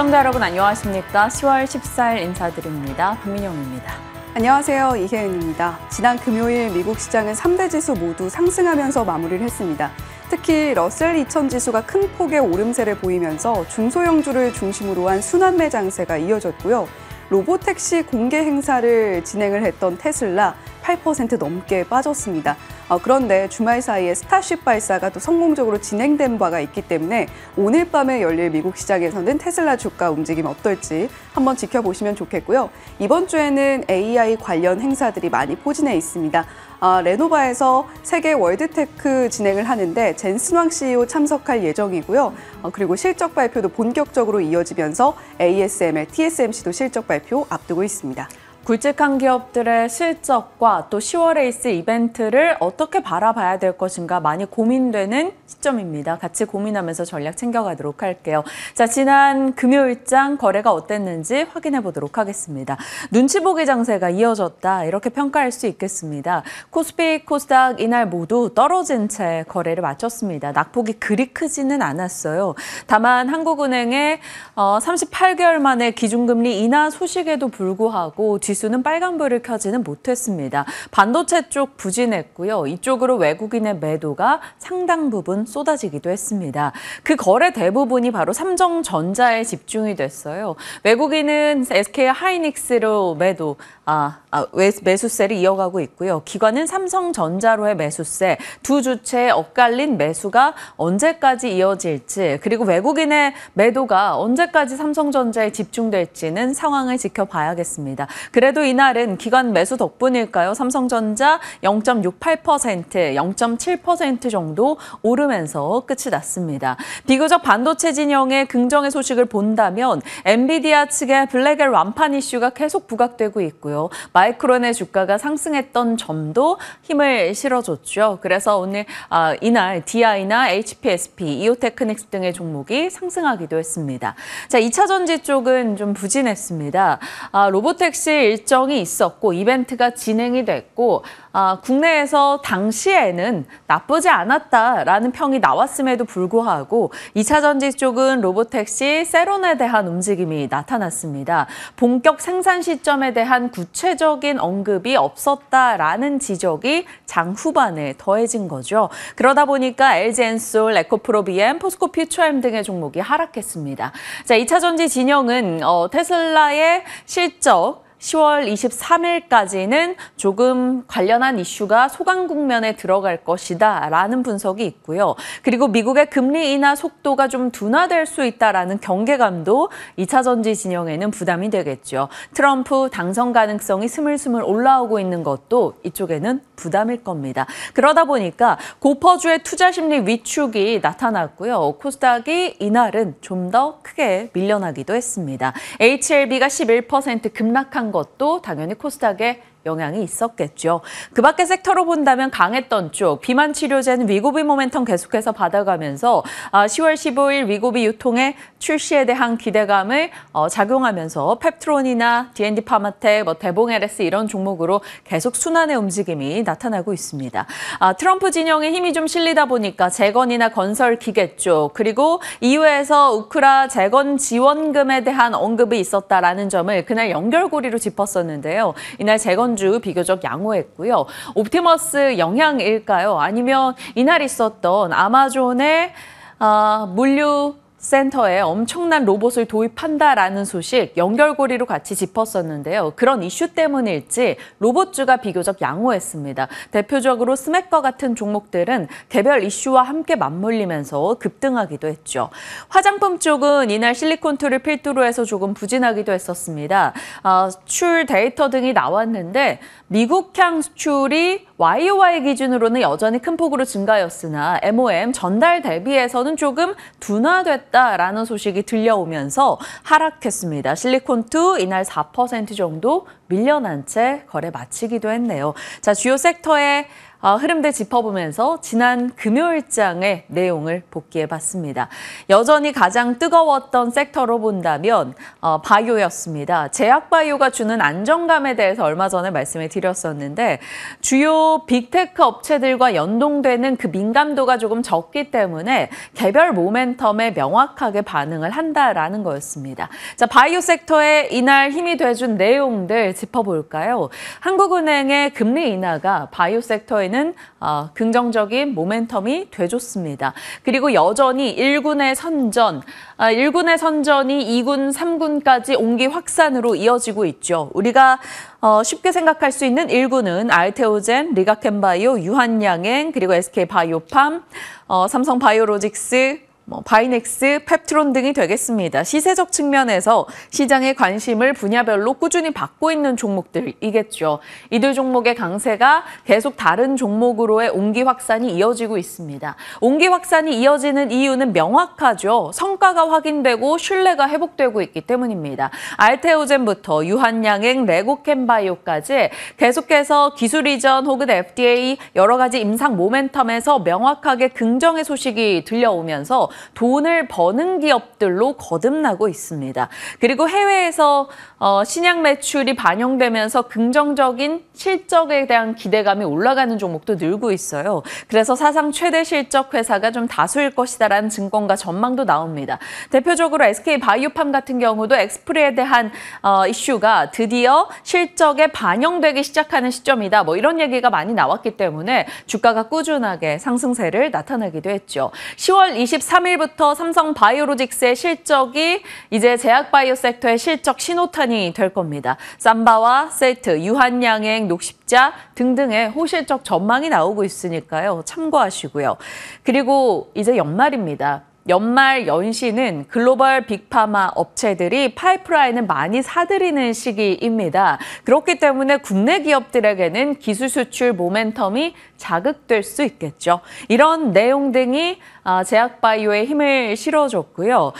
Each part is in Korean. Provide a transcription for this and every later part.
시청자 여러분 안녕하십니까? 10월 14일 인사드립니다. 박민영입니다. 안녕하세요. 이혜은입니다. 지난 금요일 미국 시장은 3대 지수 모두 상승하면서 마무리를 했습니다. 특히 러셀 2000 지수가 큰 폭의 오름세를 보이면서 중소형주를 중심으로 한 순환매 장세가 이어졌고요. 로보택시 공개 행사를 진행을 했던 테슬라, 8% 넘게 빠졌습니다. 어, 그런데 주말 사이에 스타쉽 발사가 또 성공적으로 진행된 바가 있기 때문에 오늘 밤에 열릴 미국 시장에서는 테슬라 주가 움직임 어떨지 한번 지켜보시면 좋겠고요. 이번 주에는 AI 관련 행사들이 많이 포진해 있습니다. 아, 레노바에서 세계 월드테크 진행을 하는데 젠스왕 CEO 참석할 예정이고요. 어, 그리고 실적 발표도 본격적으로 이어지면서 ASML, TSMC도 실적 발표 앞두고 있습니다. 굵직한 기업들의 실적과 또 10월에 이스 이벤트를 어떻게 바라봐야 될 것인가 많이 고민되는 시점입니다. 같이 고민하면서 전략 챙겨가도록 할게요. 자, 지난 금요일장 거래가 어땠는지 확인해 보도록 하겠습니다. 눈치 보기 장세가 이어졌다. 이렇게 평가할 수 있겠습니다. 코스피, 코스닥 이날 모두 떨어진 채 거래를 마쳤습니다. 낙폭이 그리 크지는 않았어요. 다만 한국은행의 38개월 어, 만에 기준금리 인하 소식에도 불구하고 뒤 지수는 빨간불을 켜지는 못했습니다. 반도체 쪽 부진했고요. 이쪽으로 외국인의 매도가 상당 부분 쏟아지기도 했습니다. 그 거래 대부분이 바로 삼성전자에 집중이 됐어요. 외국인은 SK 하이닉스로 매도, 아, 아, 매수세를 이어가고 있고요. 기관은 삼성전자로의 매수세, 두주체에 엇갈린 매수가 언제까지 이어질지, 그리고 외국인의 매도가 언제까지 삼성전자에 집중될지는 상황을 지켜봐야겠습니다. 그래도 이날은 기관 매수 덕분일까요? 삼성전자 0.68%, 0.7% 정도 오르면서 끝이 났습니다. 비교적 반도체 진영의 긍정의 소식을 본다면 엔비디아 측의 블랙의 완판 이슈가 계속 부각되고 있고요. 마이크론의 주가가 상승했던 점도 힘을 실어줬죠. 그래서 오늘 아, 이날 DI나 HPSP, 이오테크닉스 등의 종목이 상승하기도 했습니다. 자, 2차 전지 쪽은 좀 부진했습니다. 아, 로보택시 일정이 있었고 이벤트가 진행이 됐고 아, 국내에서 당시에는 나쁘지 않았다라는 평이 나왔음에도 불구하고 2차 전지 쪽은 로보택시 세론에 대한 움직임이 나타났습니다. 본격 생산 시점에 대한 구체적인 언급이 없었다라는 지적이 장 후반에 더해진 거죠. 그러다 보니까 LG엔솔, 에코프로비엠, 포스코 퓨처엠 등의 종목이 하락했습니다. 자, 2차 전지 진영은 어, 테슬라의 실적 10월 23일까지는 조금 관련한 이슈가 소강 국면에 들어갈 것이다 라는 분석이 있고요. 그리고 미국의 금리 인하 속도가 좀 둔화될 수 있다라는 경계감도 2차 전지 진영에는 부담이 되겠죠. 트럼프 당선 가능성이 스물스물 올라오고 있는 것도 이쪽에는 부담일 겁니다. 그러다 보니까 고퍼주의 투자 심리 위축이 나타났고요. 코스닥이 이날은 좀 더 크게 밀려나기도 했습니다. HLB가 11% 급락한 것도 당연히 코스닥에 영향이 있었겠죠. 그 밖에 섹터로 본다면 강했던 쪽, 비만 치료제는 위고비 모멘텀 계속해서 받아가면서 10월 아, 15일 위고비 유통의 출시에 대한 기대감을 어, 작용하면서 펩트론이나 D&D 파마텍, 뭐 대봉 LS 이런 종목으로 계속 순환의 움직임이 나타나고 있습니다. 아, 트럼프 진영에 힘이 좀 실리다 보니까 재건이나 건설 기계 쪽, 그리고 이외에서 우크라 재건 지원금에 대한 언급이 있었다라는 점을 그날 연결고리로 짚었었는데요. 이날 재건 지난주 비교적 양호했고요. 옵티머스 영향일까요? 아니면 이날 있었던 아마존의 아, 물류 센터에 엄청난 로봇을 도입한다라는 소식 연결고리로 같이 짚었었는데요. 그런 이슈 때문일지 로봇주가 비교적 양호했습니다. 대표적으로 스맥과 같은 종목들은 개별 이슈와 함께 맞물리면서 급등하기도 했죠. 화장품 쪽은 이날 실리콘툴을 필두로 해서 조금 부진하기도 했었습니다. 아, 어, 출 데이터 등이 나왔는데 미국향 수출이 YOY 기준으로는 여전히 큰 폭으로 증가였으나 MOM 전달 대비해서는 조금 둔화됐다라는 소식이 들려오면서 하락했습니다. 실리콘2 이날 4% 정도 밀려난 채 거래 마치기도 했네요. 자, 주요 섹터의 아, 흐름들 짚어보면서 지난 금요일장의 내용을 복귀해 봤습니다. 여전히 가장 뜨거웠던 섹터로 본다면 어, 바이오였습니다. 제약바이오가 주는 안정감에 대해서 얼마 전에 말씀을 드렸었는데 주요 빅테크 업체들과 연동되는 그 민감도가 조금 적기 때문에 개별 모멘텀에 명확하게 반응을 한다라는 거였습니다. 자, 바이오 섹터에 이날 힘이 돼준 내용들 짚어볼까요? 한국은행의 금리 인하가 바이오 섹터에 경우에는 어, 긍정적인 모멘텀이 되줬습니다. 그리고 여전히 1군의 선전, 아, 1군의 선전이 2군, 3군까지 온기 확산으로 이어지고 있죠. 우리가 어, 쉽게 생각할 수 있는 1군은 알테오젠, 리가켄바이오, 유한양행, 그리고 SK바이오팜, 어, 삼성바이오로직스, 뭐, 바이넥스, 펩트론 등이 되겠습니다. 시세적 측면에서 시장의 관심을 분야별로 꾸준히 받고 있는 종목들이겠죠. 이들 종목의 강세가 계속 다른 종목으로의 온기 확산이 이어지고 있습니다. 온기 확산이 이어지는 이유는 명확하죠. 성과가 확인되고 신뢰가 회복되고 있기 때문입니다. 알테오젠부터 유한양행, 레고캠바이오까지 계속해서 기술 이전 혹은 FDA 여러 가지 임상 모멘텀에서 명확하게 긍정의 소식이 들려오면서 돈을 버는 기업들로 거듭나고 있습니다. 그리고 해외에서 어, 신약 매출이 반영되면서 긍정적인 실적에 대한 기대감이 올라가는 종목도 늘고 있어요. 그래서 사상 최대 실적 회사가 좀 다수일 것이다라는 증권가 전망도 나옵니다. 대표적으로 SK 바이오팜 같은 경우도 엑스프레에 대한 어, 이슈가 드디어 실적에 반영되기 시작하는 시점이다. 뭐 이런 얘기가 많이 나왔기 때문에 주가가 꾸준하게 상승세를 나타내기도 했죠. 10월 23일 13일부터 삼성 바이오로직스의 실적이 이제 제약바이오 섹터의 실적 신호탄이 될 겁니다. 쌈바와 세트, 유한양행, 녹십자 등등의 호실적 전망이 나오고 있으니까요. 참고하시고요. 그리고 이제 연말입니다. 연말 연시는 글로벌 빅파마 업체들이 파이프라인을 많이 사들이는 시기입니다. 그렇기 때문에 국내 기업들에게는 기술 수출 모멘텀이 자극될 수 있겠죠. 이런 내용 등이 아, 제약바이오에 힘을 실어줬고요.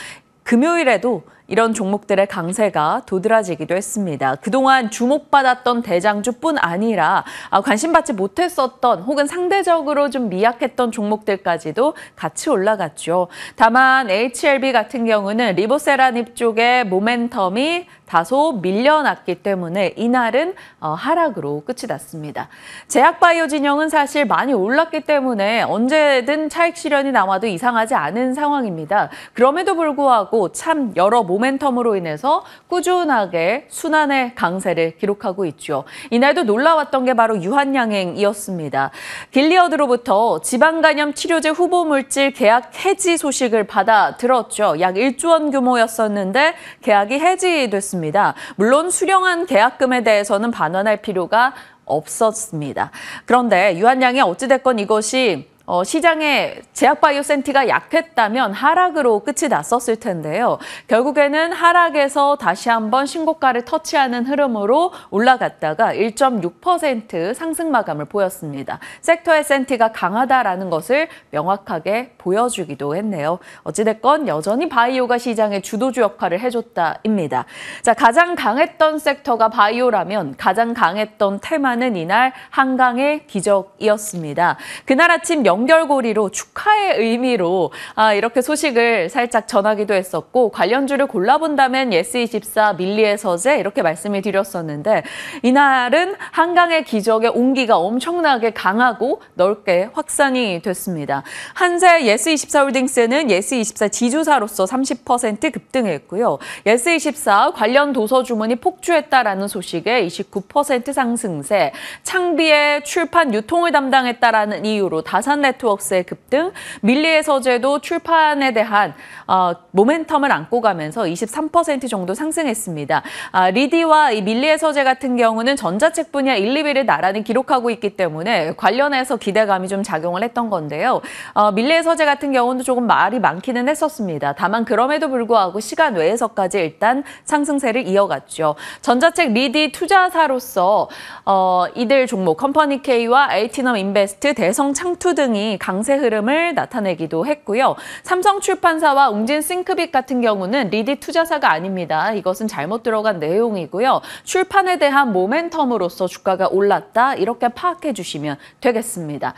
금요일에도 이런 종목들의 강세가 도드라지기도 했습니다. 그동안 주목받았던 대장주뿐 아니라 아, 관심받지 못했었던 혹은 상대적으로 좀 미약했던 종목들까지도 같이 올라갔죠. 다만 HLB 같은 경우는 리보세라닙 쪽의 모멘텀이 다소 밀려났기 때문에 이날은 어, 하락으로 끝이 났습니다. 제약바이오 진영은 사실 많이 올랐기 때문에 언제든 차익 실현이 나와도 이상하지 않은 상황입니다. 그럼에도 불구하고 참 여러 모멘텀으로 인해서 꾸준하게 순환의 강세를 기록하고 있죠. 이날도 놀라웠던 게 바로 유한양행이었습니다. 길리어드로부터 지방간염 치료제 후보 물질 계약 해지 소식을 받아 들었죠. 약 1조 원 규모였었는데 계약이 해지됐습니다. 있습니다 물론 수령한 계약금에 대해서는 반환할 필요가 없었습니다. 그런데 유한양이 어찌됐건 이것이 어, 시장에 제약바이오 센티가 약했다면 하락으로 끝이 났었을 텐데요. 결국에는 하락에서 다시 한번 신고가를 터치하는 흐름으로 올라갔다가 1.6% 상승 마감을 보였습니다. 섹터의 센티가 강하다라는 것을 명확하게 보여주기도 했네요. 어찌됐건 여전히 바이오가 시장의 주도주 역할을 해줬다입니다. 자, 가장 강했던 섹터가 바이오라면 가장 강했던 테마는 이날 한강의 기적이었습니다. 그날 아침 영 연결고리로 축하의 의미로 아, 이렇게 소식을 살짝 전하기도 했었고 관련주를 골라본다면 예스24 밀리의 서재 이렇게 말씀을 드렸었는데 이날은 한강의 기적의 온기가 엄청나게 강하고 넓게 확산이 됐습니다. 한세 예스24홀딩스는 예스24 지주사로서 30% 급등했고요. 예스24 관련 도서 주문이 폭주했다라는 소식에 29% 상승세, 창비의 출판 유통을 담당했다라는 이유로 다산 네트워크스의 급등, 밀리의 서재도 출판에 대한 어, 모멘텀을 안고 가면서 23% 정도 상승했습니다. 아, 리디와 이 밀리의 서재 같은 경우는 전자책 분야 1, 2위를 나란히 기록하고 있기 때문에 관련해서 기대감이 좀 작용을 했던 건데요. 어, 밀리의 서재 같은 경우는 조금 말이 많기는 했었습니다. 다만 그럼에도 불구하고 시간 외에서까지 일단 상승세를 이어갔죠. 전자책 리디 투자사로서 어, 이들 종목 컴퍼니 K와 에이티넘 인베스트, 대성 창투 등 등이 강세 흐름을 나타내기도 했고요. 삼성출판사와 웅진 싱크빅 같은 경우는 리디 투자사가 아닙니다. 이것은 잘못 들어간 내용이고요. 출판에 대한 모멘텀으로서 주가가 올랐다 이렇게 파악해 주시면 되겠습니다.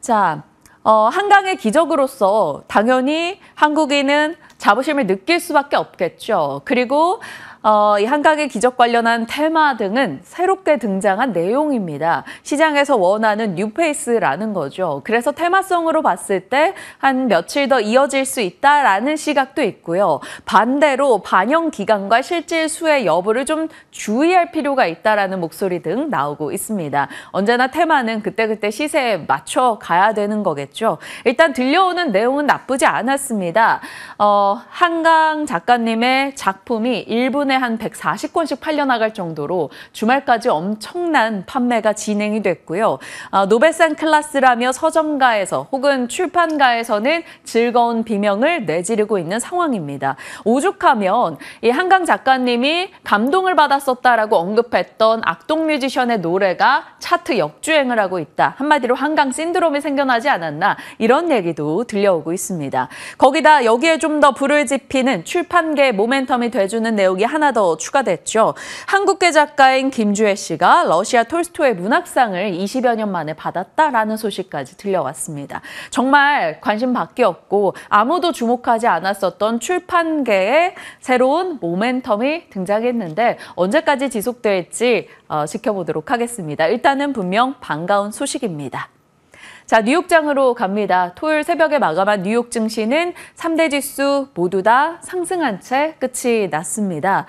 자, 어, 한강의 기적으로서 당연히 한국인은 자부심을 느낄 수밖에 없겠죠. 그리고 어, 이 한강의 기적 관련한 테마 등은 새롭게 등장한 내용입니다. 시장에서 원하는 뉴페이스라는 거죠. 그래서 테마성으로 봤을 때 한 며칠 더 이어질 수 있다라는 시각도 있고요. 반대로 반영 기간과 실질 수의 여부를 좀 주의할 필요가 있다라는 목소리 등 나오고 있습니다. 언제나 테마는 그때그때 시세에 맞춰 가야 되는 거겠죠. 일단 들려오는 내용은 나쁘지 않았습니다. 어, 한강 작가님의 작품이 일부는 1년에 한 140권씩 팔려나갈 정도로 주말까지 엄청난 판매가 진행이 됐고요. 아, 노벨상 클라스라며 서점가에서 혹은 출판가에서는 즐거운 비명을 내지르고 있는 상황입니다. 오죽하면 이 한강 작가님이 감동을 받았었다라고 언급했던 악동 뮤지션의 노래가 차트 역주행을 하고 있다. 한마디로 한강 신드롬이 생겨나지 않았나 이런 얘기도 들려오고 있습니다. 거기다 여기에 좀 더 불을 지피는 출판계 모멘텀이 돼주는 내용이 하나 하나 더 추가됐죠. 한국계 작가인 김주혜 씨가 러시아 톨스토의 문학상을 20여 년 만에 받았다라는 소식까지 들려왔습니다. 정말 관심 밖에없고 아무도 주목하지 않았었던 출판계의 새로운 모멘텀이 등장했는데 언제까지 지속될지 어, 지켜보도록 하겠습니다. 일단은 분명 반가운 소식입니다. 자, 뉴욕장으로 갑니다. 토요일 새벽에 마감한 뉴욕 증시는 3대 지수 모두 다 상승한 채 끝이 났습니다.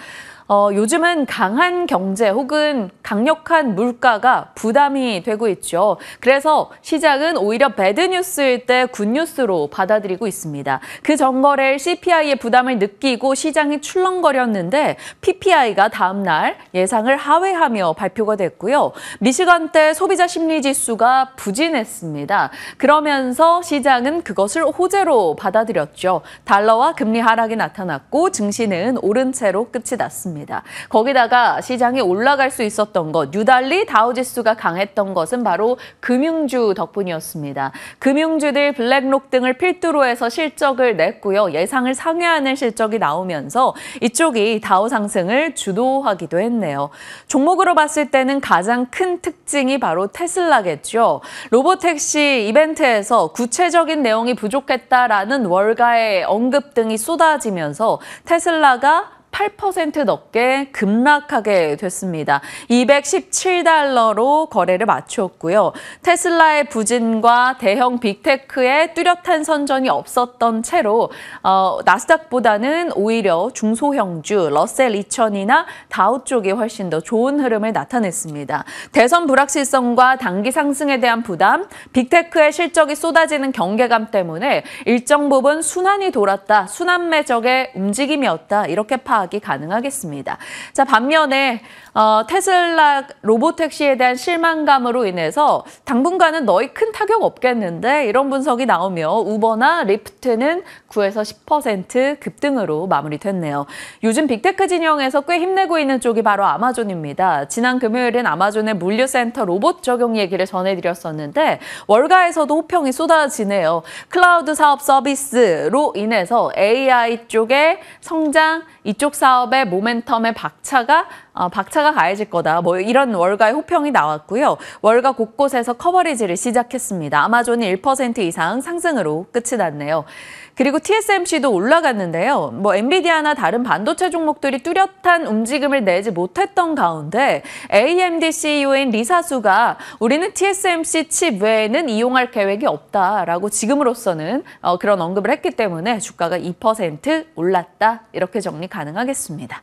어, 요즘은 강한 경제 혹은 강력한 물가가 부담이 되고 있죠. 그래서 시장은 오히려 배드뉴스일 때 굿뉴스로 받아들이고 있습니다. 그전거래 CPI의 부담을 느끼고 시장이 출렁거렸는데 PPI가 다음날 예상을 하회하며 발표가 됐고요. 미시간때 소비자 심리지수가 부진했습니다. 그러면서 시장은 그것을 호재로 받아들였죠. 달러와 금리 하락이 나타났고 증시는 오른 채로 끝이 났습니다. 있습니다 거기다가 시장이 올라갈 수 있었던 것, 유달리 다우지수가 강했던 것은 바로 금융주 덕분이었습니다. 금융주들 블랙록 등을 필두로 해서 실적을 냈고요. 예상을 상회하는 실적이 나오면서 이쪽이 다우 상승을 주도하기도 했네요. 종목으로 봤을 때는 가장 큰 특징이 바로 테슬라겠죠. 로보택시 이벤트에서 구체적인 내용이 부족했다라는 월가의 언급 등이 쏟아지면서 테슬라가 8% 넘게 급락하게 됐습니다. 217달러로 거래를 마쳤고요. 테슬라의 부진과 대형 빅테크의 뚜렷한 선전이 없었던 채로 어, 나스닥보다는 오히려 중소형주 러셀 2000이나 다우 쪽이 훨씬 더 좋은 흐름을 나타냈습니다. 대선 불확실성과 단기 상승에 대한 부담, 빅테크의 실적이 쏟아지는 경계감 때문에 일정 부분 순환이 돌았다, 순환 매적의 움직임이었다 이렇게 파악 파악이 가능하겠습니다. 자, 반면에 어, 테슬라 로봇 택시에 대한 실망감으로 인해서 당분간은 너희 큰 타격 없겠는데 이런 분석이 나오며 우버나 리프트는 9에서 10% 급등으로 마무리됐네요. 요즘 빅테크 진영에서 꽤 힘내고 있는 쪽이 바로 아마존입니다. 지난 금요일엔 아마존의 물류센터 로봇 적용 얘기를 전해드렸었는데 월가에서도 호평이 쏟아지네요. 클라우드 사업 서비스로 인해서 AI 쪽의 성장 이쪽 쪽 사업의 모멘텀에 박차가 어, 박차가 가해질 거다. 뭐 이런 월가의 호평이 나왔고요. 월가 곳곳에서 커버리지를 시작했습니다. 아마존이 1% 이상 상승으로 끝이 났네요. 그리고 TSMC도 올라갔는데요. 뭐 엔비디아나 다른 반도체 종목들이 뚜렷한 움직임을 내지 못했던 가운데 AMD CEO인 리사수가 우리는 TSMC 칩 외에는 이용할 계획이 없다라고 지금으로서는 어, 그런 언급을 했기 때문에 주가가 2% 올랐다 이렇게 정리 가능하겠습니다.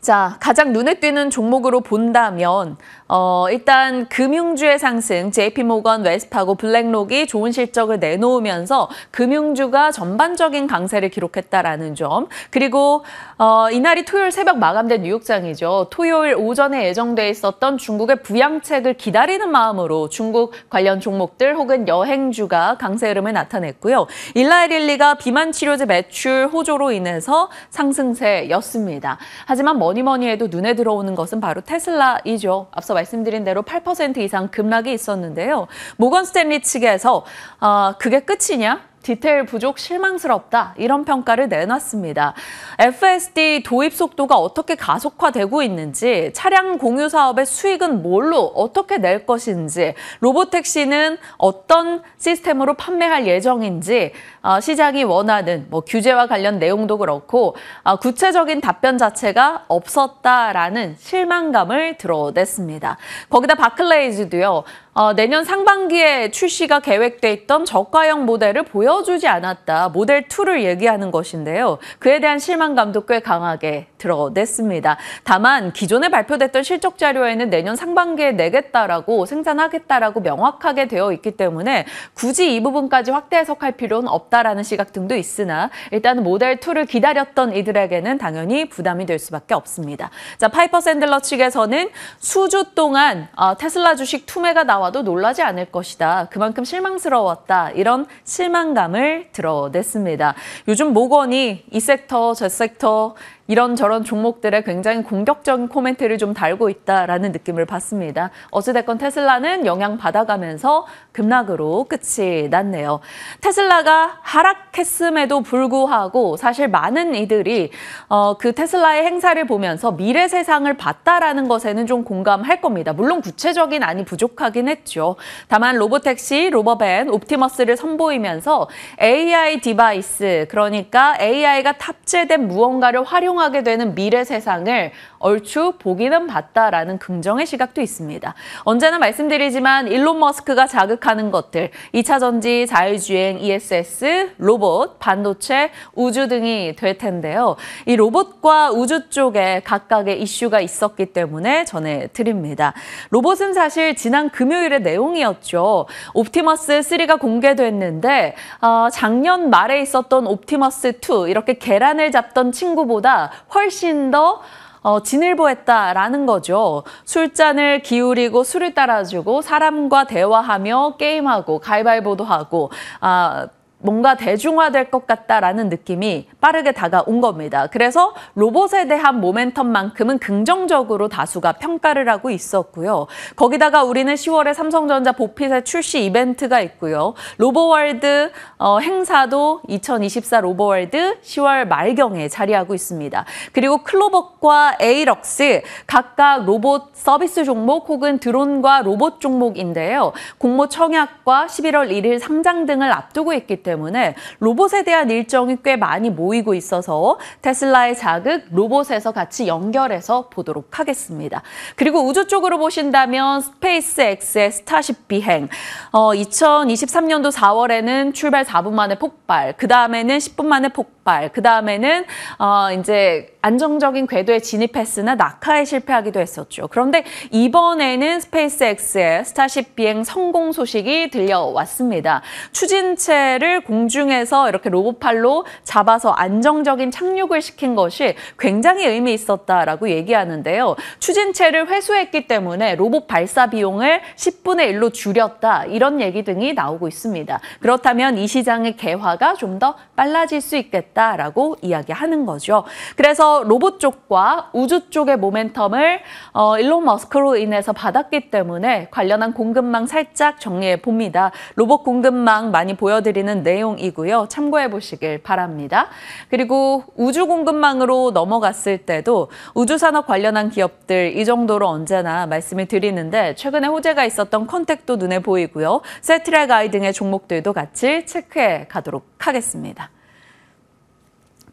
자, 가장 눈에 띄는 종목으로 본다면 어, 일단 금융주의 상승, JP모건, 웨스파고, 블랙록이 좋은 실적을 내놓으면서 금융주가 전반적인 강세를 기록했다라는 점. 그리고 어, 이날이 토요일 새벽 마감된 뉴욕장이죠. 토요일 오전에 예정돼 있었던 중국의 부양책을 기다리는 마음으로 중국 관련 종목들 혹은 여행주가 강세 흐름을 나타냈고요. 일라이릴리가 비만 치료제 매출 호조로 인해서 상승세였습니다. 하지만 뭐 뭐니 뭐니 해도 눈에 들어오는 것은 바로 테슬라이죠. 앞서 말씀드린 대로 8% 이상 급락이 있었는데요. 모건 스탠리 측에서 어, 그게 끝이냐? 디테일 부족 실망스럽다 이런 평가를 내놨습니다. FSD 도입 속도가 어떻게 가속화되고 있는지 차량 공유 사업의 수익은 뭘로 어떻게 낼 것인지 로보택시는 어떤 시스템으로 판매할 예정인지 어, 시장이 원하는 뭐 규제와 관련 내용도 그렇고 어, 구체적인 답변 자체가 없었다라는 실망감을 드러냈습니다. 거기다 바클레이즈도요. 어, 내년 상반기에 출시가 계획돼 있던 저가형 모델을 보여주지 않았다. 모델 2를 얘기하는 것인데요. 그에 대한 실망감도 꽤 강하게 드러냈습니다. 다만 기존에 발표됐던 실적 자료에는 내년 상반기에 내겠다라고 생산하겠다라고 명확하게 되어 있기 때문에 굳이 이 부분까지 확대 해석할 필요는 없다. 없다라는 시각 등도 있으나 일단 모델 2를 기다렸던 이들에게는 당연히 부담이 될 수밖에 없습니다. 자, 파이퍼 샌들러 측에서는 수주 동안 어, 테슬라 주식 투매가 나와도 놀라지 않을 것이다. 그만큼 실망스러웠다. 이런 실망감을 드러냈습니다. 요즘 모건이 이 섹터, 저 섹터 이런저런 종목들의 굉장히 공격적인 코멘트를 좀 달고 있다라는 느낌을 받습니다. 어찌됐건 테슬라는 영향받아가면서 급락으로 끝이 났네요. 테슬라가 하락했음에도 불구하고 사실 많은 이들이 어, 그 테슬라의 행사를 보면서 미래 세상을 봤다라는 것에는 좀 공감할 겁니다. 물론 구체적인 안이 부족하긴 했죠. 다만 로보택시, 로버밴, 옵티머스를 선보이면서 AI 디바이스, 그러니까 AI가 탑재된 무언가를 활용 적용하게 되는 미래 세상을 얼추 보기는 봤다라는 긍정의 시각도 있습니다. 언제나 말씀드리지만 일론 머스크가 자극하는 것들, 2차 전지, 자율주행, ESS, 로봇, 반도체, 우주 등이 될 텐데요. 이 로봇과 우주 쪽에 각각의 이슈가 있었기 때문에 전해드립니다. 로봇은 사실 지난 금요일의 내용이었죠. 옵티머스 3가 공개됐는데 어, 작년 말에 있었던 옵티머스 2 이렇게 계란을 잡던 친구보다 훨씬 더 어, 진일보했다라는 거죠. 술잔을 기울이고 술을 따라주고 사람과 대화하며 게임하고 가위바위보도 하고 아 뭔가 대중화될 것 같다라는 느낌이 빠르게 다가온 겁니다. 그래서 로봇에 대한 모멘텀만큼은 긍정적으로 다수가 평가를 하고 있었고요. 거기다가 우리는 10월에 삼성전자 보핏의 출시 이벤트가 있고요. 로보월드 어, 행사도 2024 로보월드 10월 말경에 자리하고 있습니다. 그리고 클로버과 에이럭스 각각 로봇 서비스 종목 혹은 드론과 로봇 종목인데요. 공모 청약과 11월 1일 상장 등을 앞두고 있기 때문에 때문에 로봇에 대한 일정이 꽤 많이 모이고 있어서 테슬라의 자극 로봇에서 같이 연결해서 보도록 하겠습니다. 그리고 우주 쪽으로 보신다면 스페이스X의 스타쉽 비행, 어, 2023년도 4월에는 출발 4분 만에 폭발, 그 다음에는 10분 만에 폭발, 폭발, 그 다음에는 어, 이제 안정적인 궤도에 진입했으나 낙하에 실패하기도 했었죠. 그런데 이번에는 스페이스X의 스타쉽 비행 성공 소식이 들려왔습니다. 추진체를 공중에서 이렇게 로봇팔로 잡아서 안정적인 착륙을 시킨 것이 굉장히 의미 있었다라고 얘기하는데요. 추진체를 회수했기 때문에 로봇 발사 비용을 10분의 1로 줄였다 이런 얘기 등이 나오고 있습니다. 그렇다면 이 시장의 개화가 좀 더 빨라질 수 있겠다. 있다라고 이야기하는 거죠. 그래서 로봇 쪽과 우주 쪽의 모멘텀을 어, 일론 머스크로 인해서 받았기 때문에 관련한 공급망 살짝 정리해 봅니다. 로봇 공급망 많이 보여드리는 내용이고요. 참고해 보시길 바랍니다. 그리고 우주 공급망으로 넘어갔을 때도 우주산업 관련한 기업들 이 정도로 언제나 말씀을 드리는데 최근에 호재가 있었던 컨택도 눈에 보이고요. 세트랙 아이 등의 종목들도 같이 체크해 가도록 하겠습니다.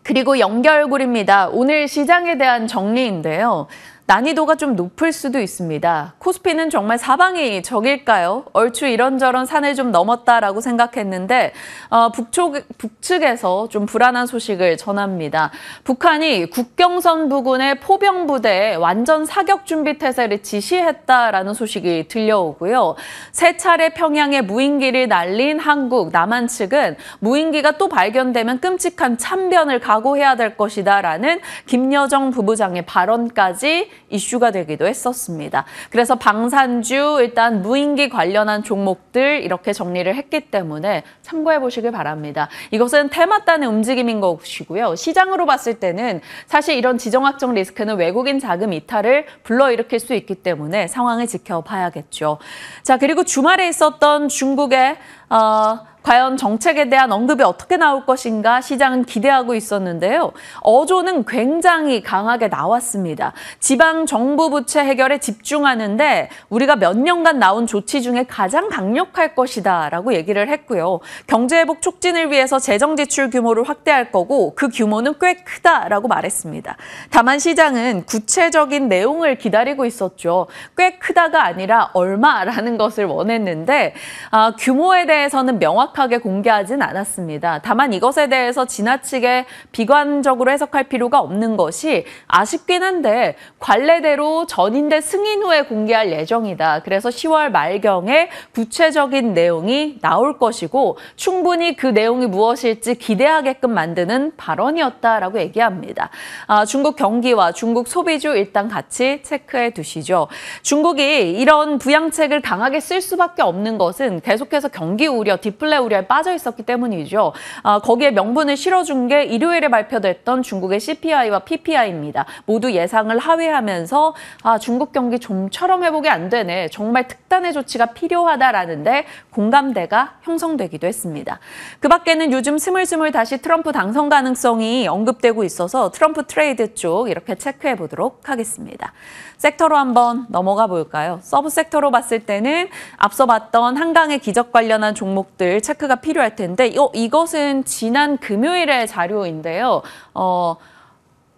그리고 연결고리입니다. 오늘 시장에 대한 정리인데요. 난이도가 좀 높을 수도 있습니다. 코스피는 정말 사방이 적일까요? 얼추 이런저런 산을 좀 넘었다라고 생각했는데 어, 북쪽, 북측에서 좀 불안한 소식을 전합니다. 북한이 국경선 부근의 포병 부대에 완전 사격 준비 태세를 지시했다라는 소식이 들려오고요. 세 차례 평양에 무인기를 날린 한국, 남한 측은 무인기가 또 발견되면 끔찍한 참변을 각오해야 될 것이다라는 김여정 부부장의 발언까지 이슈가 되기도 했었습니다. 그래서 방산주 일단 무인기 관련한 종목들 이렇게 정리를 했기 때문에 참고해 보시길 바랍니다. 이것은 테마단의 움직임인 것이고요. 시장으로 봤을 때는 사실 이런 지정학적 리스크는 외국인 자금 이탈을 불러일으킬 수 있기 때문에 상황을 지켜봐야겠죠. 자 그리고 주말에 있었던 중국의 어, 과연 정책에 대한 언급이 어떻게 나올 것인가 시장은 기대하고 있었는데요. 어조는 굉장히 강하게 나왔습니다. 지방 정부 부채 해결에 집중하는데 우리가 몇 년간 나온 조치 중에 가장 강력할 것이다라고 얘기를 했고요. 경제 회복 촉진을 위해서 재정 지출 규모를 확대할 거고 그 규모는 꽤 크다라고 말했습니다. 다만 시장은 구체적인 내용을 기다리고 있었죠. 꽤 크다가 아니라 얼마라는 것을 원했는데 아, 규모에 대해서는 명확 명확하게 공개하진 않았습니다. 다만 이것에 대해서 지나치게 비관적으로 해석할 필요가 없는 것이 아쉽긴 한데 관례대로 전인대 승인 후에 공개할 예정이다. 그래서 10월 말경에 구체적인 내용이 나올 것이고 충분히 그 내용이 무엇일지 기대하게끔 만드는 발언이었다라고 얘기합니다. 아, 중국 경기와 중국 소비주 일단 같이 체크해 두시죠. 중국이 이런 부양책을 강하게 쓸 수밖에 없는 것은 계속해서 경기 우려, 디플레 우려 우려에 빠져 있었기 때문이죠. 아, 거기에 명분을 실어준 게 일요일에 발표됐던 중국의 CPI와 PPI입니다. 모두 예상을 하회하면서 아, 중국 경기 좀처럼 회복이 안 되네. 정말 특단의 조치가 필요하다라는데 공감대가 형성되기도 했습니다. 그 밖에는 요즘 스물스물 다시 트럼프 당선 가능성이 언급되고 있어서 트럼프 트레이드 쪽 이렇게 체크해 보도록 하겠습니다. 섹터로 한번 넘어가 볼까요? 서브 섹터로 봤을 때는 앞서 봤던 한강의 기적 관련한 종목들 체크가 필요할 텐데 어, 이것은 지난 금요일의 자료인데요. 어,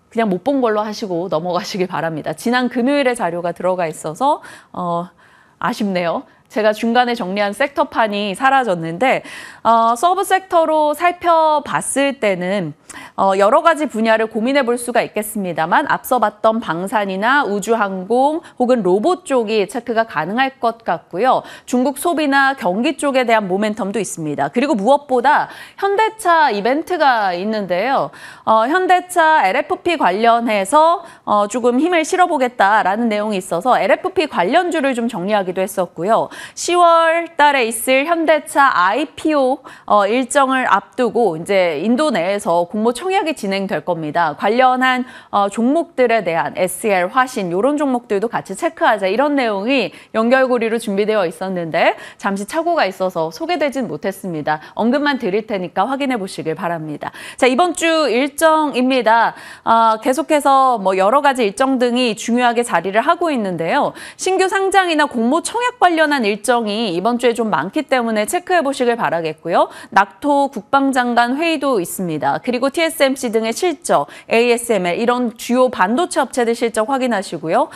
그냥 못 본 걸로 하시고 넘어가시길 바랍니다. 지난 금요일의 자료가 들어가 있어서 어, 아쉽네요. 제가 중간에 정리한 섹터판이 사라졌는데 어, 서브 섹터로 살펴봤을 때는 어, 여러 가지 분야를 고민해 볼 수가 있겠습니다만 앞서 봤던 방산이나 우주항공 혹은 로봇 쪽이 체크가 가능할 것 같고요. 중국 소비나 경기 쪽에 대한 모멘텀도 있습니다. 그리고 무엇보다 현대차 이벤트가 있는데요. 어, 현대차 LFP 관련해서 어, 조금 힘을 실어보겠다라는 내용이 있어서 LFP 관련주를 좀 정리하기도 했었고요. 10월 달에 있을 현대차 IPO 어, 일정을 앞두고 이제 인도 내에서 공 공모 청약이 진행될 겁니다. 관련한 어, 종목들에 대한 SR 화신 이런 종목들도 같이 체크하자 이런 내용이 연결고리로 준비되어 있었는데 잠시 착오가 있어서 소개되진 못했습니다. 언급만 드릴 테니까 확인해 보시길 바랍니다. 자 이번 주 일정입니다. 어, 계속해서 뭐 여러 가지 일정 등이 중요하게 자리를 하고 있는데요. 신규 상장이나 공모 청약 관련한 일정이 이번 주에 좀 많기 때문에 체크해 보시길 바라겠고요. 낙토 국방장관 회의도 있습니다. 그리고 그리고 TSMC 등의 실적, ASML 이런 주요 반도체 업체들 실적 확인하시고요.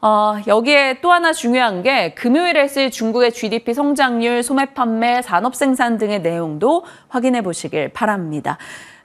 어, 여기에 또 하나 중요한 게 금요일에 쓸 중국의 GDP 성장률, 소매 판매, 산업 생산 등의 내용도 확인해 보시길 바랍니다.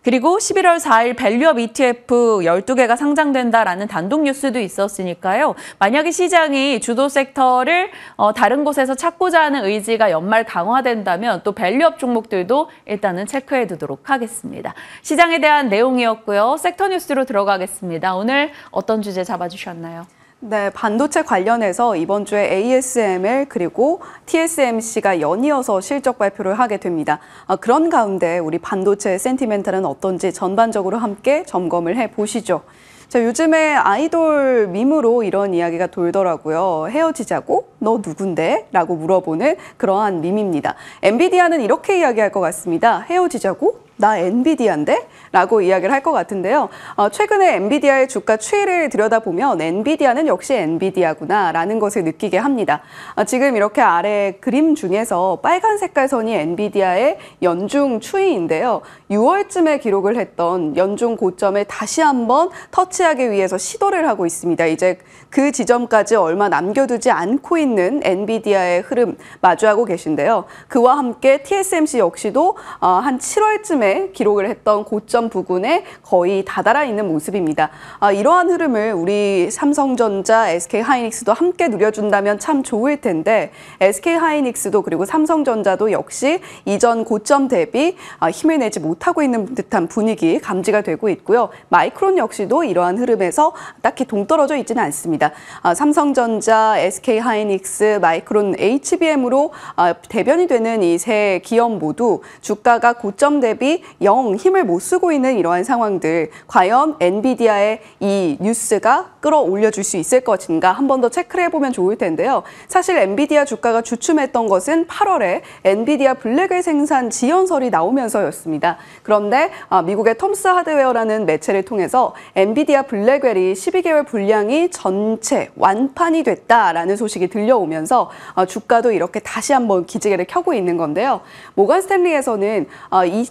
그리고 11월 4일 밸류업 ETF 12개가 상장된다라는 단독 뉴스도 있었으니까요. 만약에 시장이 주도 섹터를 어, 다른 곳에서 찾고자 하는 의지가 연말 강화된다면 또 밸류업 종목들도 일단은 체크해 두도록 하겠습니다. 시장에 대한 내용이었고요. 섹터 뉴스로 들어가겠습니다. 오늘 어떤 주제 잡아주셨나요? 네, 반도체 관련해서 이번 주에 ASML 그리고 TSMC가 연이어서 실적 발표를 하게 됩니다. 아, 그런 가운데 우리 반도체 센티멘탈은 어떤지 전반적으로 함께 점검을 해 보시죠. 자, 요즘에 아이돌 밈으로 이런 이야기가 돌더라고요. 헤어지자고 너 누군데? 라고 물어보는 그러한 밈입니다. 엔비디아는 이렇게 이야기할 것 같습니다. 헤어지자고? 나 엔비디아인데? 라고 이야기를 할 것 같은데요. 어, 최근에 엔비디아의 주가 추이를 들여다보면 엔비디아는 역시 엔비디아구나 라는 것을 느끼게 합니다. 어, 지금 이렇게 아래 그림 중에서 빨간 색깔 선이 엔비디아의 연중 추이인데요. 6월쯤에 기록을 했던 연중 고점에 다시 한번 터치하기 위해서 시도를 하고 있습니다. 이제 그 지점까지 얼마 남겨두지 않고 있는 있는 엔비디아의 흐름 마주하고 계신데요. 그와 함께 TSMC 역시도 어, 한 7월쯤에 기록을 했던 고점 부근에 거의 다다라 있는 모습입니다. 아, 이러한 흐름을 우리 삼성전자, SK하이닉스도 함께 누려준다면 참 좋을 텐데 SK하이닉스도 그리고 삼성전자도 역시 이전 고점 대비 아, 힘을 내지 못하고 있는 듯한 분위기 감지가 되고 있고요. 마이크론 역시도 이러한 흐름에서 딱히 동떨어져 있지는 않습니다. 아, 삼성전자, SK하이닉스 빅스, 마이크론, HBM으로 어, 대변이 되는 이 세 기업 모두 주가가 고점 대비 영 힘을 못 쓰고 있는 이러한 상황들 과연 엔비디아의 이 뉴스가 끌어올려줄 수 있을 것인가 한 번 더 체크를 해보면 좋을 텐데요. 사실 엔비디아 주가가 주춤했던 것은 8월에 엔비디아 블랙을 생산 지연설이 나오면서였습니다. 그런데 어, 미국의 톰스 하드웨어라는 매체를 통해서 엔비디아 블랙웰이 12개월 분량이 전체 완판이 됐다라는 소식이 들려 달려오면서 어, 주가도 이렇게 다시 한번 기지개를 켜고 있는 건데요. 모건 스탠리에서는 어, 이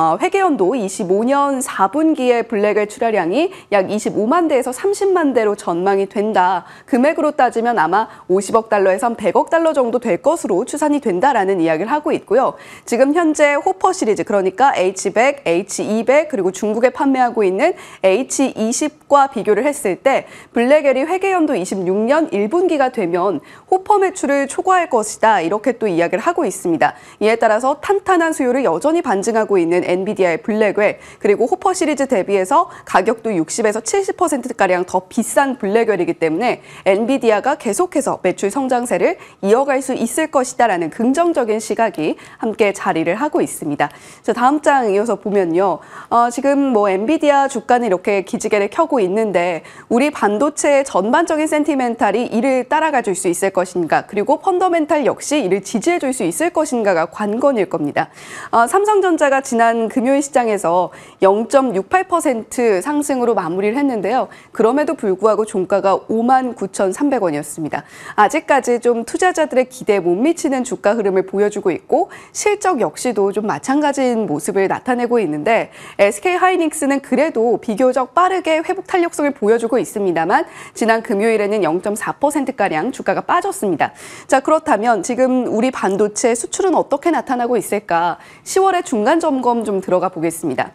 어, 회계연도 25년 4분기에 블랙의 출하량이 약 25만 대에서 30만 대로 전망이 된다. 금액으로 따지면 아마 50억 달러에서 100억 달러 정도 될 것으로 추산이 된다라는 이야기를 하고 있고요. 지금 현재 호퍼 시리즈 그러니까 H100, H200 그리고 중국에 판매하고 있는 H20과 비교를 했을 때 블랙엘이 회계연도 26년 1분기가 되면 호퍼 매출을 초과할 것이다. 이렇게 또 이야기를 하고 있습니다. 이에 따라서 탄탄한 수요를 여전히 반증하고 있는 엔비디아의 블랙웰 그리고 호퍼 시리즈 대비해서 가격도 60에서 70%가량 더 비싼 블랙웰이기 때문에 엔비디아가 계속해서 매출 성장세를 이어갈 수 있을 것이다라는 긍정적인 시각이 함께 자리를 하고 있습니다. 자, 다음 장 이어서 보면요. 어, 지금 뭐 엔비디아 주가는 이렇게 기지개를 켜고 있는데 우리 반도체의 전반적인 센티멘탈이 이를 따라가 줄 수 있을 것인가 그리고 펀더멘탈 역시 이를 지지해 줄 수 있을 것인가가 관건일 겁니다. 어, 삼성전자가 지난 지난 금요일 시장에서 0.68% 상승으로 마무리를 했는데요. 그럼에도 불구하고 종가가 59,300원이었습니다. 아직까지 좀 투자자들의 기대에 못 미치는 주가 흐름을 보여주고 있고 실적 역시도 좀 마찬가지인 모습을 나타내고 있는데 SK 하이닉스는 그래도 비교적 빠르게 회복 탄력성을 보여주고 있습니다만 지난 금요일에는 0.4%가량 주가가 빠졌습니다. 자, 그렇다면 지금 우리 반도체 수출은 어떻게 나타나고 있을까? 1 0월의 중간 점검 점검 좀 들어가 보겠습니다.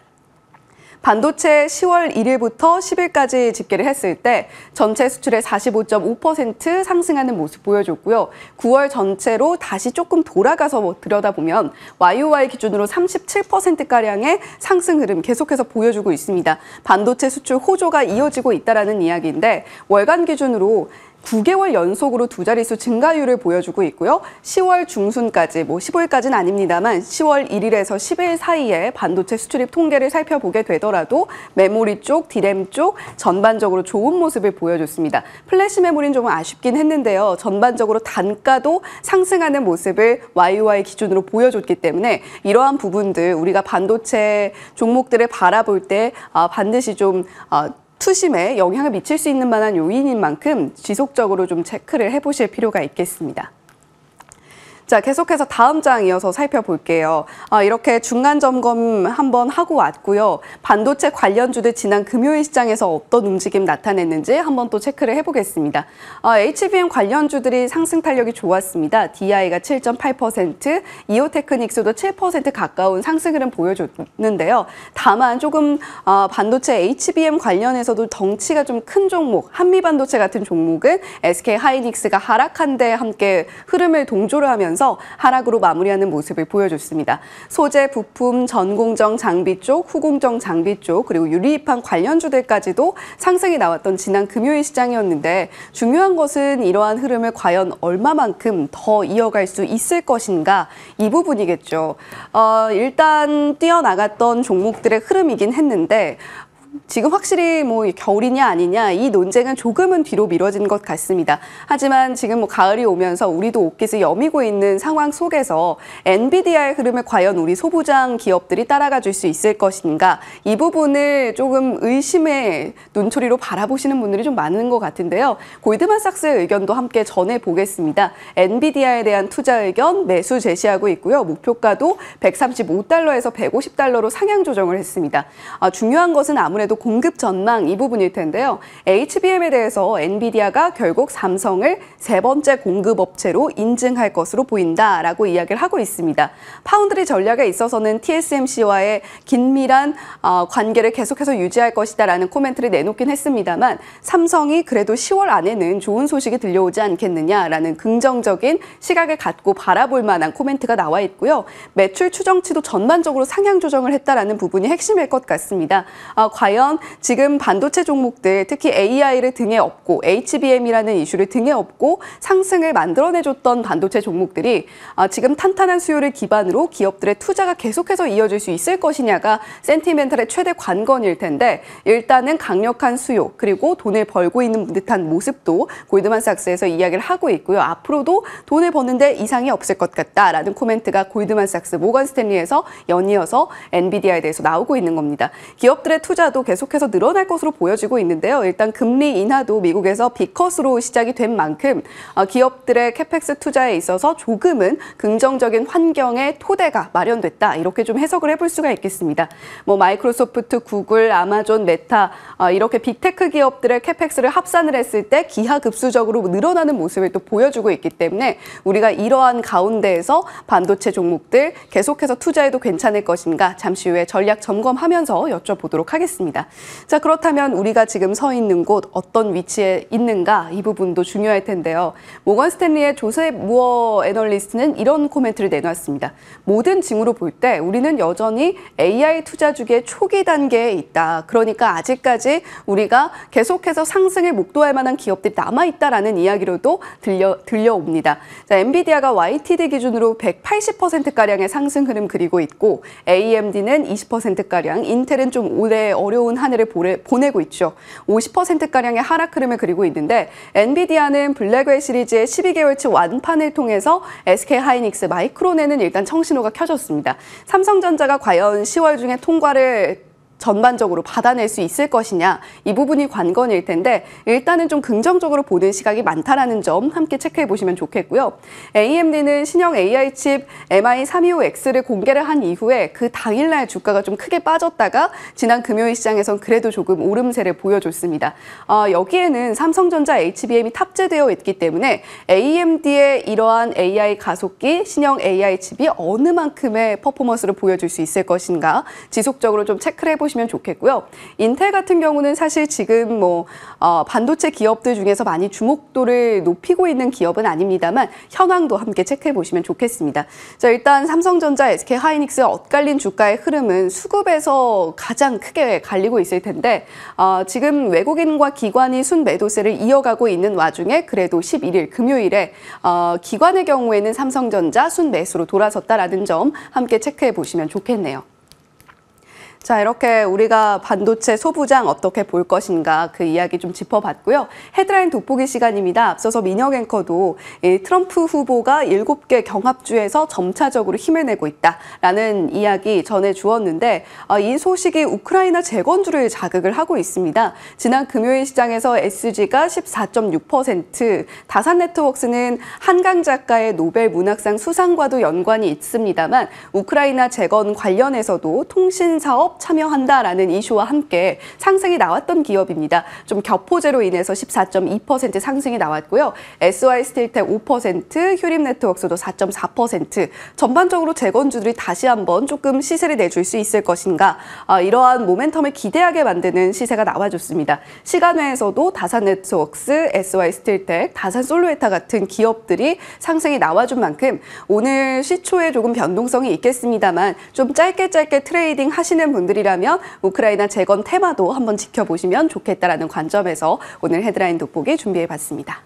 반도체 10월 1일부터 10일까지 집계를 했을 때 전체 수출의 45.5% 상승하는 모습 보여줬고요. 9월 전체로 다시 조금 돌아가서 뭐 들여다보면 YOY 기준으로 37%가량의 상승 흐름 계속해서 보여주고 있습니다. 반도체 수출 호조가 이어지고 있다는 라 이야기인데 월간 기준으로 9개월 연속으로 두 자릿수 증가율을 보여주고 있고요. 10월 중순까지, 뭐 15일까지는 아닙니다만 10월 1일에서 10일 사이에 반도체 수출입 통계를 살펴보게 되더라도 메모리 쪽, 디램 쪽 전반적으로 좋은 모습을 보여줬습니다. 플래시 메모리는 좀 아쉽긴 했는데요. 전반적으로 단가도 상승하는 모습을 YY 기준으로 보여줬기 때문에 이러한 부분들 우리가 반도체 종목들을 바라볼 때 아, 반드시 좀 아, 투심에 영향을 미칠 수 있는 만한 요인인 만큼 지속적으로 좀 체크를 해보실 필요가 있겠습니다. 자, 계속해서 다음 장 이어서 살펴볼게요. 아, 이렇게 중간 점검 한번 하고 왔고요. 반도체 관련주들 지난 금요일 시장에서 어떤 움직임 나타냈는지 한번 또 체크를 해보겠습니다. 아, HBM 관련주들이 상승 탄력이 좋았습니다. DI가 7.8%, 이오테크닉스도 7% 가까운 상승 을 보여줬는데요. 다만 조금 아, 반도체 HBM 관련해서도 덩치가 좀 큰 종목, 한미반도체 같은 종목은 SK하이닉스가 하락한 데 함께 흐름을 동조를 하면서 보면서 하락으로 마무리하는 모습을 보여줬습니다. 소재, 부품, 전공정 장비 쪽, 후공정 장비 쪽, 그리고 유리판 관련주들까지도 상승이 나왔던 지난 금요일 시장이었는데 중요한 것은 이러한 흐름을 과연 얼마만큼 더 이어갈 수 있을 것인가 이 부분이겠죠. 어, 일단 뛰어나갔던 종목들의 흐름이긴 했는데 지금 확실히 뭐 겨울이냐 아니냐 이 논쟁은 조금은 뒤로 미뤄진 것 같습니다. 하지만 지금 뭐 가을이 오면서 우리도 옷깃을 여미고 있는 상황 속에서 엔비디아의 흐름에 과연 우리 소부장 기업들이 따라가 줄 수 있을 것인가 이 부분을 조금 의심의 눈초리로 바라보시는 분들이 좀 많은 것 같은데요. 골드만삭스의 의견도 함께 전해보겠습니다. 엔비디아에 대한 투자 의견 매수 제시하고 있고요. 목표가도 135달러에서 150달러로 상향 조정을 했습니다. 아, 중요한 것은 아무래도 아 공급 전망 이 부분일 텐데요. HBM에 대해서 엔비디아가 결국 삼성을 세 번째 공급 업체로 인증할 것으로 보인다라고 이야기를 하고 있습니다. 파운드리 전략에 있어서는 TSMC와의 긴밀한 어, 관계를 계속해서 유지할 것이다라는 코멘트를 내놓긴 했습니다만 삼성이 그래도 10월 안에는 좋은 소식이 들려오지 않겠느냐라는 긍정적인 시각을 갖고 바라볼 만한 코멘트가 나와 있고요. 매출 추정치도 전반적으로 상향 조정을 했다라는 부분이 핵심일 것 같습니다. 어, 과연 보면 지금 반도체 종목들 특히 AI를 등에 업고 HBM이라는 이슈를 등에 업고 상승을 만들어내줬던 반도체 종목들이 아, 지금 탄탄한 수요를 기반으로 기업들의 투자가 계속해서 이어질 수 있을 것이냐가 센티멘탈의 최대 관건일 텐데 일단은 강력한 수요 그리고 돈을 벌고 있는 듯한 모습도 골드만삭스에서 이야기를 하고 있고요. 앞으로도 돈을 버는데 이상이 없을 것 같다라는 코멘트가 골드만삭스 모건 스탠리에서 연이어서 엔비디아에 대해서 나오고 있는 겁니다. 기업들의 투자도 계속 계속해서 늘어날 것으로 보여지고 있는데요. 일단 금리 인하도 미국에서 비컷으로 시작이 된 만큼 어, 기업들의 캐펙스 투자에 있어서 조금은 긍정적인 환경의 토대가 마련됐다. 이렇게 좀 해석을 해볼 수가 있겠습니다. 뭐 마이크로소프트, 구글, 아마존, 메타 어, 이렇게 빅테크 기업들의 캐펙스를 합산을 했을 때 기하급수적으로 늘어나는 모습을 또 보여주고 있기 때문에 우리가 이러한 가운데에서 반도체 종목들 계속해서 투자해도 괜찮을 것인가 잠시 후에 전략 점검하면서 여쭤보도록 하겠습니다. 자, 그렇다면 우리가 지금 서 있는 곳 어떤 위치에 있는가 이 부분도 중요할 텐데요. 모건 스탠리의 조셉 무어 애널리스트는 이런 코멘트를 내놨습니다. 모든 징후로 볼 때 우리는 여전히 AI 투자주기의 초기 단계에 있다. 그러니까 아직까지 우리가 계속해서 상승을 목도할 만한 기업들이 남아있다라는 이야기로도 들려, 들려옵니다. 자, 엔비디아가 YTD 기준으로 180%가량의 상승 흐름 그리고 있고 AMD는 20%가량, 인텔은 좀 올해 어려운 어두 하늘을 보내, 고 있죠. 50%가량의 하락 흐름을 그리고 있는데 엔비디아는 블랙웨이 시리즈의 12개월치 완판을 통해서 SK하이닉스, 마이크론에는 일단 청신호가 켜졌습니다. 삼성전자가 과연 10월 중에 통과를 전반적으로 받아낼 수 있을 것이냐 이 부분이 관건일 텐데 일단은 좀 긍정적으로 보는 시각이 많다라는 점 함께 체크해 보시면 좋겠고요. AMD는 신형 AI 칩 MI325X를 공개를 한 이후에 그 당일날 주가가 좀 크게 빠졌다가 지난 금요일 시장에선 그래도 조금 오름세를 보여줬습니다. 어, 여기에는 삼성전자 HBM이 탑재되어 있기 때문에 AMD의 이러한 AI 가속기 신형 AI 칩이 어느 만큼의 퍼포먼스를 보여줄 수 있을 것인가 지속적으로 좀 체크해 를보 보시면 좋겠고요. 인텔 같은 경우는 사실 지금 뭐 어, 반도체 기업들 중에서 많이 주목도를 높이고 있는 기업은 아닙니다만 현황도 함께 체크해 보시면 좋겠습니다. 자 일단 삼성전자, s k 하이닉스 엇갈린 주가의 흐름은 수급에서 가장 크게 갈리고 있을 텐데 어, 지금 외국인과 기관이 순매도세를 이어가고 있는 와중에 그래도 11일 금요일에 어, 기관의 경우에는 삼성전자 순매수로 돌아섰다라는 점 함께 체크해 보시면 좋겠네요. 자, 이렇게 우리가 반도체 소부장 어떻게 볼 것인가 그 이야기 좀 짚어봤고요. 헤드라인 돋보기 시간입니다. 앞서서 민혁 앵커도 이 트럼프 후보가 7개 경합주에서 점차적으로 힘을 내고 있다라는 이야기 전해주었는데 아, 이 소식이 우크라이나 재건주를 자극을 하고 있습니다. 지난 금요일 시장에서 SG가 14.6%, 다산 네트워크는 한강 작가의 노벨 문학상 수상과도 연관이 있습니다만 우크라이나 재건 관련해서도 통신 사업 참여한다라는 이슈와 함께 상승이 나왔던 기업입니다. 좀 격포제로 인해서 14.2% 상승이 나왔고요. SY 스틸텍 5%, 휴림 네트워크도 4.4%. 전반적으로 재건주들이 다시 한번 조금 시세를 내줄 수 있을 것인가. 아, 이러한 모멘텀을 기대하게 만드는 시세가 나와줬습니다. 시간 외에서도 다산 네트워크 SY 스틸텍, 다산 솔로에타 같은 기업들이 상승이 나와준 만큼 오늘 시초에 조금 변동성이 있겠습니다만 좀 짧게 짧게 트레이딩 하시는 분들 내용들이라면 우크라이나 재건 테마도 한번 지켜보시면 좋겠다라는 관점에서 오늘 헤드라인 돋보기 준비해봤습니다.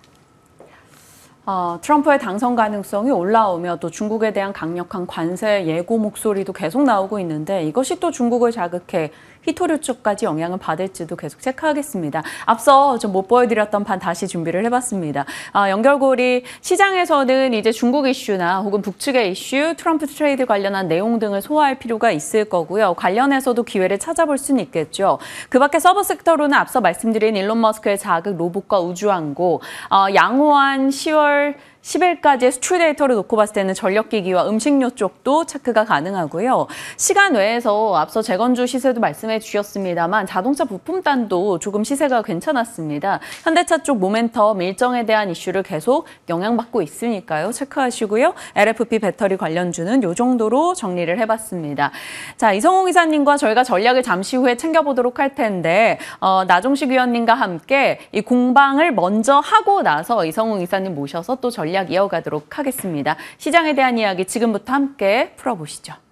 어, 트럼프의 당선 가능성이 올라오며 또 중국에 대한 강력한 관세 예고 목소리도 계속 나오고 있는데 이것이 또 중국을 자극해 희토류 쪽까지 영향을 받을지도 계속 체크하겠습니다. 앞서 좀 못 보여드렸던 판 다시 준비를 해봤습니다. 아, 연결고리 시장에서는 이제 중국 이슈나 혹은 북측의 이슈, 트럼프 트레이드 관련한 내용 등을 소화할 필요가 있을 거고요. 관련해서도 기회를 찾아볼 수는 있겠죠. 그 밖에 서버 섹터로는 앞서 말씀드린 일론 머스크의 자극 로봇과 우주항공, 어, 양호한 10월 10일까지의 수출 데이터를 놓고 봤을 때는 전력기기와 음식료 쪽도 체크가 가능하고요. 시간 외에서 앞서 재건주 시세도 말씀해 주셨습니다만 자동차 부품단도 조금 시세가 괜찮았습니다. 현대차 쪽 모멘텀 일정에 대한 이슈를 계속 영향받고 있으니까요. 체크하시고요. LFP 배터리 관련주는 요 정도로 정리를 해봤습니다. 자 이성호 기사님과 저희가 전략을 잠시 후에 챙겨보도록 할 텐데 어, 나종식 위원님과 함께 이 공방을 먼저 하고 나서 이성호 기사님 모셔서 또 전략 전략 이어가도록 하겠습니다. 시장에 대한 이야기 지금부터 함께 풀어보시죠.